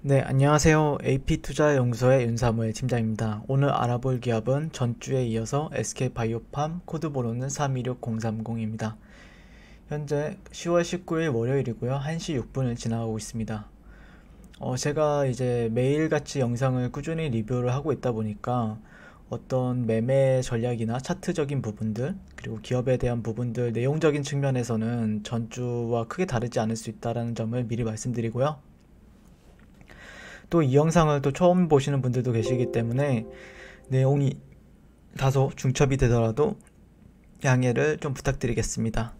네, 안녕하세요. AP투자연구소의 윤사무엘 팀장입니다. 오늘 알아볼 기업은 전주에 이어서 SK바이오팜 코드번호는 326030입니다. 현재 10월 19일 월요일이고요. 1시 6분을 지나가고 있습니다. 어, 제가 이제 매일같이 영상을 꾸준히 리뷰를 하고 있다 보니까 어떤 매매 전략이나 차트적인 부분들 그리고 기업에 대한 부분들 내용적인 측면에서는 전주와 크게 다르지 않을 수 있다는 점을 미리 말씀드리고요. 또이 영상을 또 처음 보시는 분들도 계시기 때문에 내용이 다소 중첩이 되더라도 양해를 좀 부탁드리겠습니다.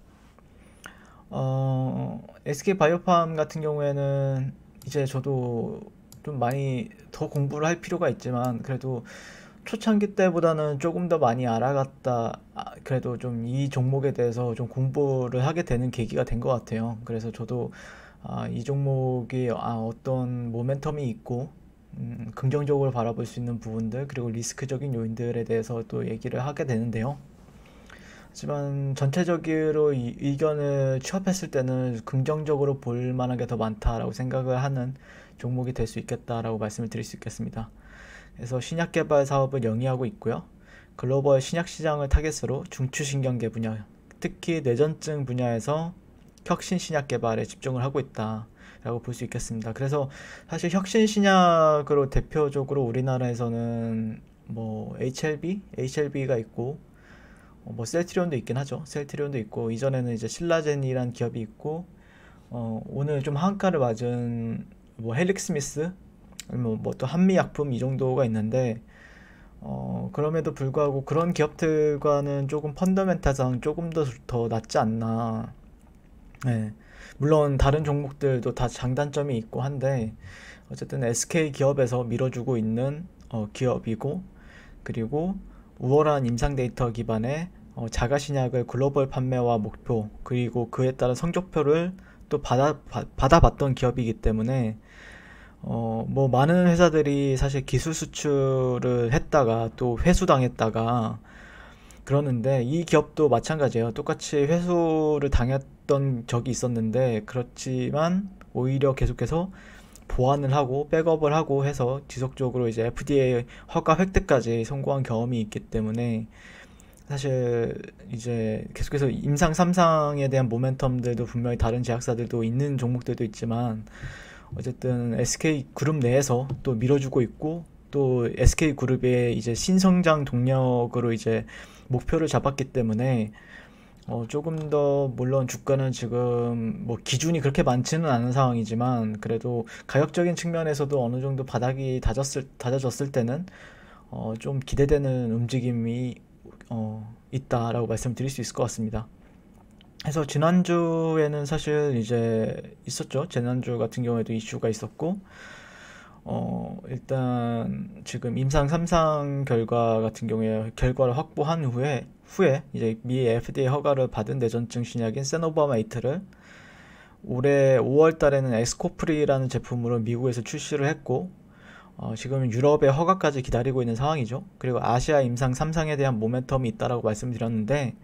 어, SK 바이오팜 같은 경우에는 이제 저도 좀 많이 더 공부를 할 필요가 있지만 그래도 초창기 때보다는 조금 더 많이 알아갔다 아, 그래도 좀 이 종목에 대해서 좀 공부를 하게 되는 계기가 된 것 같아요. 그래서 저도 아, 이 종목이 아, 어떤 모멘텀이 있고 음, 긍정적으로 바라볼 수 있는 부분들 그리고 리스크적인 요인들에 대해서 또 얘기를 하게 되는데요. 하지만 전체적으로 이, 의견을 취합했을 때는 긍정적으로 볼 만한 게 더 많다라고 생각을 하는 종목이 될 수 있겠다라고 말씀을 드릴 수 있겠습니다. 그래서 신약 개발 사업을 영위하고 있고요. 글로벌 신약 시장을 타겟으로 중추신경계 분야, 특히 뇌전증 분야에서 혁신 신약 개발에 집중을 하고 있다라고 볼 수 있겠습니다. 그래서 사실 혁신 신약으로 대표적으로 우리나라에서는 뭐 HLB, HLB가 있고 어, 뭐 셀트리온도 있긴 하죠. 셀트리온도 있고 이전에는 이제 신라젠이란 기업이 있고 어, 오늘 좀 한가를 맞은 뭐 헬릭스미스 뭐또 뭐 한미약품 이 정도가 있는데 어, 그럼에도 불구하고 그런 기업들과는 조금 펀더멘탈상 조금 더, 더 낫지 않나 네. 물론 다른 종목들도 다 장단점이 있고 한데 어쨌든 SK 기업에서 밀어주고 있는 어, 기업이고 그리고 우월한 임상 데이터 기반의 어, 자가신약을 글로벌 판매와 목표 그리고 그에 따른 성적표를 또 받아 받아봤던 기업이기 때문에 어, 뭐 많은 회사들이 사실 기술 수출을 했다가 또 회수당했다가 그러는데 이 기업도 마찬가지예요. 똑같이 회수를 당했던 적이 있었는데 그렇지만 오히려 계속해서 보완을 하고 백업을 하고 해서 지속적으로 이제 FDA 허가 획득까지 성공한 경험이 있기 때문에 사실 이제 계속해서 임상 삼상에 대한 모멘텀들도 분명히 다른 제약사들도 있는 종목들도 있지만 어쨌든 SK 그룹 내에서 또 밀어주고 있고 또 SK 그룹의 이제 신성장 동력으로 이제 목표를 잡았기 때문에 어, 조금 더 물론 주가는 지금 뭐 기준이 그렇게 많지는 않은 상황이지만 그래도 가격적인 측면에서도 어느 정도 바닥이 다졌을 다져졌을 때는 어, 좀 기대되는 움직임이 어, 있다라고 말씀드릴 수 있을 것 같습니다. 그래서 지난주에는 사실 이제 있었죠. 지난주 같은 경우에도 이슈가 있었고 어, 일단 지금 임상 3상 결과 같은 경우에 결과를 확보한 후에 후에 이제 미 FDA 허가를 받은 내전증 신약인 세노바마이트를 올해 5월 달에는 에스코프리라는 제품으로 미국에서 출시를 했고 어, 지금 은 유럽의 허가까지 기다리고 있는 상황이죠. 그리고 아시아 임상 3상에 대한 모멘텀이 있다라고 말씀드렸는데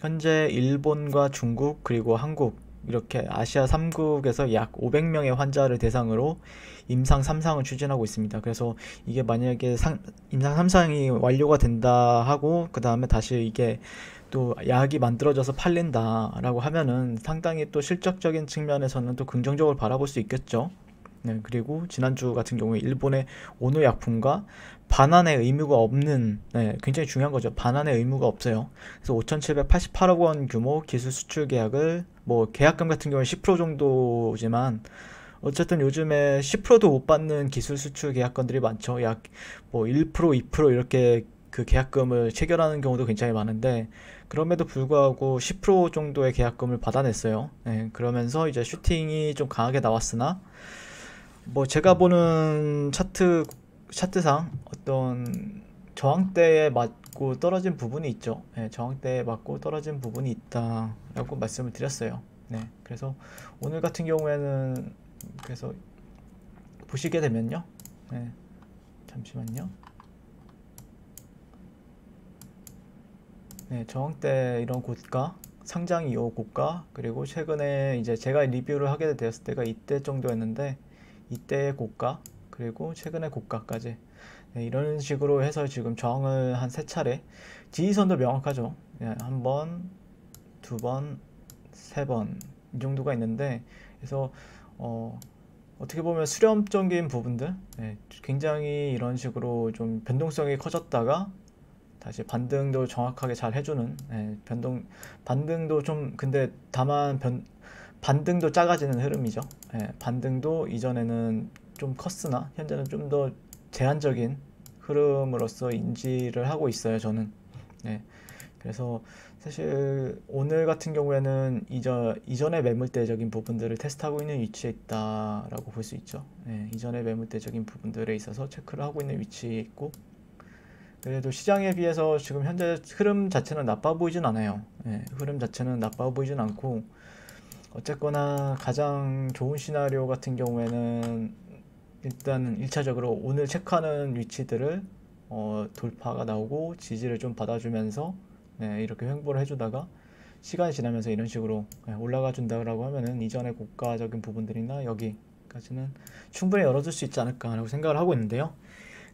현재 일본과 중국 그리고 한국 이렇게 아시아 3국에서 약 500명의 환자를 대상으로 임상 3상을 추진하고 있습니다. 그래서 이게 만약에 상, 임상 3상이 완료가 된다 하고 그 다음에 다시 이게 또 약이 만들어져서 팔린다라고 하면은 상당히 또 실적적인 측면에서는 또 긍정적으로 바라볼 수 있겠죠. 네, 그리고 지난주 같은 경우에 일본의 오노 약품과 반환의 의무가 없는 네, 굉장히 중요한 거죠. 반환의 의무가 없어요. 그래서 5,788억 원 규모 기술 수출 계약을 뭐 계약금 같은 경우는 10% 정도지만 어쨌든 요즘에 10%도 못 받는 기술 수출 계약건들이 많죠. 약뭐 1%, 2% 이렇게 그 계약금을 체결하는 경우도 굉장히 많은데 그럼에도 불구하고 10% 정도의 계약금을 받아냈어요. 네, 그러면서 이제 슈팅이 좀 강하게 나왔으나 뭐 제가 보는 차트 차트상 어떤 저항대에 맞고 떨어진 부분이 있죠. 네, 예, 저항대에 맞고 떨어진 부분이 있다라고 말씀을 드렸어요. 네, 그래서 오늘 같은 경우에는 그래서 보시게 되면요. 네, 잠시만요. 네, 저항대 이런 고가 상장 이후 고가 그리고 최근에 이제 제가 리뷰를 하게 되었을 때가 이때 정도였는데 이때의 고가 그리고 최근의 고가까지 네, 이런 식으로 해서 지금 저항을한 세 차례 지지선도 명확하죠 네, 예, 한번 두번세 번 이 정도가 있는데 그래서 어, 어떻게 보면 수렴적인 부분들 네, 굉장히 이런 식으로 좀 변동성이 커졌다가 다시 반등도 정확하게 잘 해주는 네, 변동 반등도 좀 근데 다만 변 반등도 작아지는 흐름이죠. 예, 반등도 이전에는 좀 컸으나 현재는 좀 더 제한적인 흐름으로서 인지를 하고 있어요. 저는. 예, 그래서 사실 오늘 같은 경우에는 이전 이전의 매물대적인 부분들을 테스트하고 있는 위치에 있다라고 볼 수 있죠. 예, 이전의 매물대적인 부분들에 있어서 체크를 하고 있는 위치에 있고 그래도 시장에 비해서 지금 현재 흐름 자체는 나빠 보이진 않아요. 예, 흐름 자체는 나빠 보이진 않고 어쨌거나 가장 좋은 시나리오 같은 경우에는 일단 1차적으로 오늘 체크하는 위치들을 어, 돌파가 나오고 지지를 좀 받아주면서 네, 이렇게 횡보를 해주다가 시간이 지나면서 이런 식으로 네, 올라가 준다고 하면은 이전의 고가적인 부분들이나 여기까지는 충분히 열어줄 수 있지 않을까라고 생각을 하고 있는데요.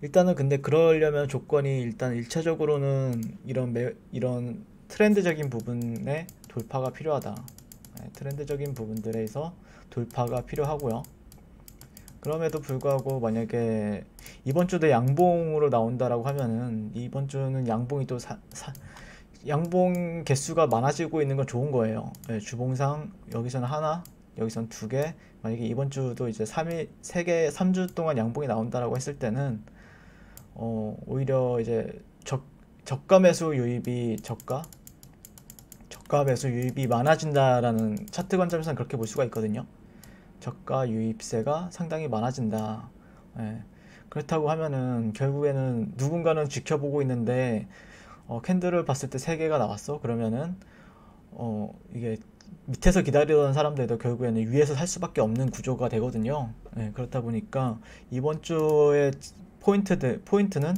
일단은 근데 그러려면 조건이 일단 1차적으로는 이런 매, 이런 트렌드적인 부분에 돌파가 필요하다. 트렌드적인 부분들에서 돌파가 필요하고요. 그럼에도 불구하고 만약에 이번 주도 양봉으로 나온다라고 하면은 이번 주는 양봉이 또 사, 사, 양봉 개수가 많아지고 있는 건 좋은 거예요. 네, 주봉상 여기서는 하나, 여기서는두 개. 만약에 이번 주도 이제 3일 3개 3주 동안 양봉이 나온다라고 했을 때는 어, 오히려 이제 적 저가 매수 유입이 저가 저가 매수 유입이 많아진다라는 차트 관점에서는 그렇게 볼 수가 있거든요. 저가 유입세가 상당히 많아진다. 예. 그렇다고 하면은 결국에는 누군가는 지켜보고 있는데 어, 캔들을 봤을 때 세 개가 나왔어. 그러면은 어, 이게 밑에서 기다리던 사람들도 결국에는 위에서 살 수밖에 없는 구조가 되거든요. 예, 그렇다 보니까 이번 주의 포인트들 포인트는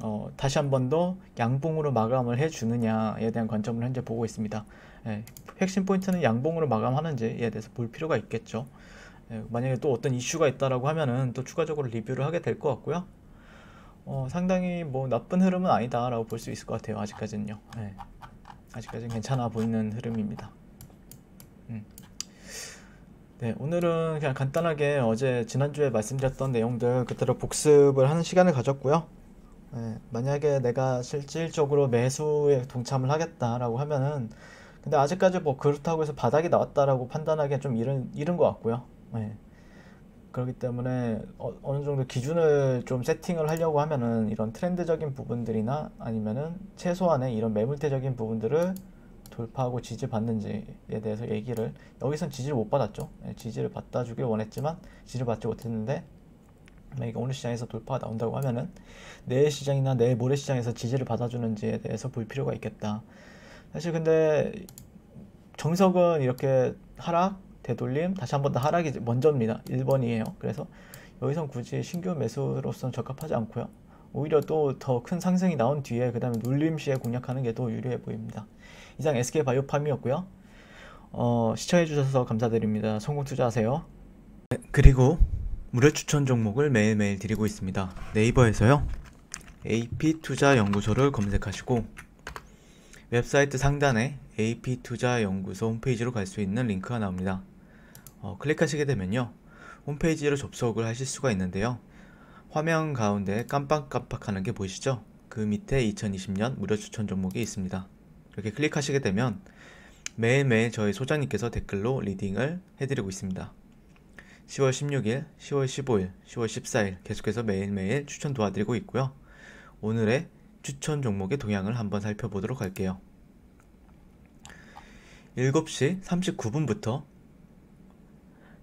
어, 다시 한 번 더 양봉으로 마감을 해주느냐에 대한 관점을 현재 보고 있습니다. 예, 핵심 포인트는 양봉으로 마감하는지에 대해서 볼 필요가 있겠죠. 예, 만약에 또 어떤 이슈가 있다라고 하면은 또 추가적으로 리뷰를 하게 될 것 같고요. 어, 상당히 뭐 나쁜 흐름은 아니다라고 볼 수 있을 것 같아요. 아직까지는요. 예, 아직까지는 괜찮아 보이는 흐름입니다. 음. 네, 오늘은 그냥 간단하게 어제 지난주에 말씀드렸던 내용들 그대로 복습을 하는 시간을 가졌고요. 예, 만약에 내가 실질적으로 매수에 동참을 하겠다라고 하면은 근데 아직까지 뭐 그렇다고 해서 바닥이 나왔다라고 판단하기엔 좀 이른 이른 것 같고요. 예. 그렇기 때문에 어, 어느 정도 기준을 좀 세팅을 하려고 하면은 이런 트렌드적인 부분들이나 아니면은 최소한의 이런 매물대적인 부분들을 돌파하고 지지받는지에 대해서 얘기를 여기선 지지를 못 받았죠. 예, 지지를 받아주길 원했지만 지지를 받지 못했는데 만약에 오늘 시장에서 돌파가 나온다고 하면은 내일 시장이나 내일 모레 시장에서 지지를 받아주는지에 대해서 볼 필요가 있겠다. 사실 근데 정석은 이렇게 하락, 되돌림, 다시 한 번 더 하락이 먼저입니다. 1번이에요. 그래서 여기선 굳이 신규 매수로서는 적합하지 않고요. 오히려 또 더 큰 상승이 나온 뒤에 그 다음에 눌림 시에 공략하는 게 더 유리해 보입니다. 이상 SK바이오팜이었고요. 어, 시청해주셔서 감사드립니다. 성공 투자하세요. 네, 그리고 무료 추천 종목을 매일매일 드리고 있습니다. 네이버에서요. AP투자연구소를 검색하시고 웹사이트 상단에 AP투자연구소 홈페이지로 갈 수 있는 링크가 나옵니다. 어, 클릭하시게 되면요. 홈페이지로 접속을 하실 수가 있는데요. 화면 가운데 깜빡깜빡하는 게 보이시죠? 그 밑에 2020년 무료 추천 종목이 있습니다. 이렇게 클릭하시게 되면 매일매일 저희 소장님께서 댓글로 리딩을 해드리고 있습니다. 10월 16일, 10월 15일, 10월 14일 계속해서 매일매일 추천 도와드리고 있고요. 오늘의 추천 종목의 동향을 한번 살펴보도록 할게요. 7시 39분부터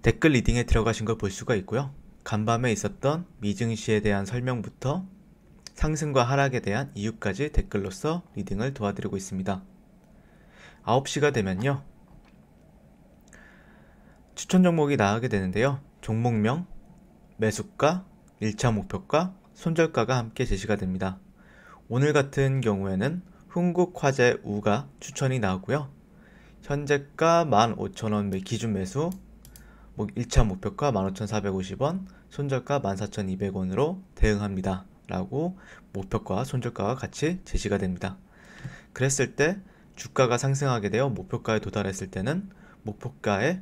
댓글 리딩에 들어가신 걸 볼 수가 있고요. 간밤에 있었던 미증시에 대한 설명부터 상승과 하락에 대한 이유까지 댓글로써 리딩을 도와드리고 있습니다. 9시가 되면요. 추천 종목이 나가게 되는데요. 종목명, 매수가, 1차 목표가, 손절가가 함께 제시가 됩니다. 오늘 같은 경우에는 흥국화재 우가 추천이 나오고요. 현재가 15,000원 기준 매수, 1차 목표가 15,450원, 손절가 14,200원으로 대응합니다. 라고 목표가 손절가가 같이 제시가 됩니다. 그랬을 때 주가가 상승하게 되어 목표가에 도달했을 때는 목표가에